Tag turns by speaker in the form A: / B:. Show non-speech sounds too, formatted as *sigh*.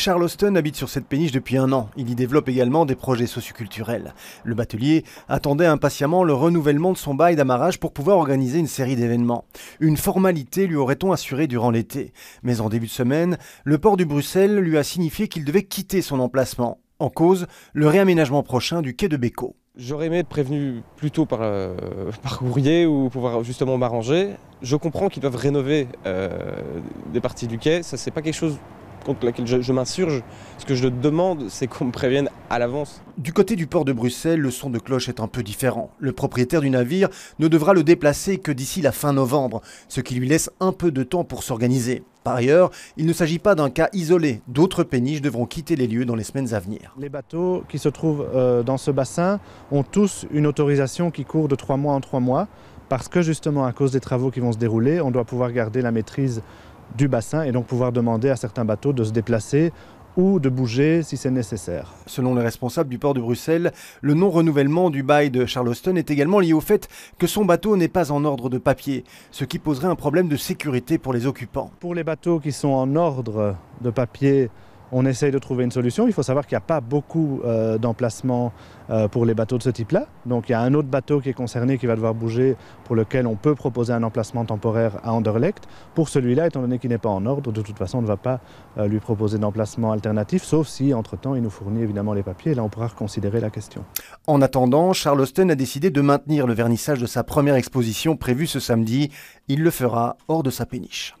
A: Charles Austin habite sur cette péniche depuis un an. Il y développe également des projets socioculturels. Le batelier attendait impatiemment le renouvellement de son bail d'amarrage pour pouvoir organiser une série d'événements. Une formalité lui aurait-on assurée durant l'été. Mais en début de semaine, le port du Bruxelles lui a signifié qu'il devait quitter son emplacement. En cause, le réaménagement prochain du quai de Béco.
B: J'aurais aimé être prévenu plus tôt par, euh, *laughs* par courrier ou pouvoir justement m'arranger. Je comprends qu'ils doivent rénover euh, des parties du quai, ça c'est pas quelque chose contre laquelle je, m'insurge. Ce que je demande, c'est qu'on me prévienne à l'avance. Du côté du port de Bruxelles, le son
A: de cloche est un peu différent. Le propriétaire du navire ne devra le déplacer que d'ici la fin novembre, ce qui lui laisse un peu de temps pour s'organiser. Par ailleurs, il ne s'agit pas d'un cas isolé. D'autres péniches devront quitter les lieux dans les semaines à venir.
C: Les bateaux qui se trouvent euh, dans ce bassin ont tous une autorisation qui court de trois mois en trois mois, parce que justement, à cause des travaux qui vont se dérouler, on doit pouvoir garder la maîtrise du bassin et donc pouvoir demander à certains bateaux de se déplacer ou de bouger si c'est nécessaire. Selon les responsables du port de Bruxelles, le non-renouvellement
A: du bail de Charleston est également lié au fait que son bateau n'est pas en ordre de papier, ce qui
C: poserait un problème de sécurité pour les occupants. Pour les bateaux qui sont en ordre de papier, on essaye de trouver une solution. Il faut savoir qu'il n'y a pas beaucoup euh, d'emplacements euh, pour les bateaux de ce type-là. Donc il y a un autre bateau qui est concerné qui va devoir bouger, pour lequel on peut proposer un emplacement temporaire à Anderlecht. Pour celui-là, étant donné qu'il n'est pas en ordre, de toute façon, on ne va pas euh, lui proposer d'emplacement alternatif, sauf si, entre-temps, il nous fournit évidemment les papiers. Là, on pourra reconsidérer la question. En
A: attendant, Charles a décidé de maintenir le vernissage de sa première exposition prévue ce samedi. Il le fera hors de sa péniche.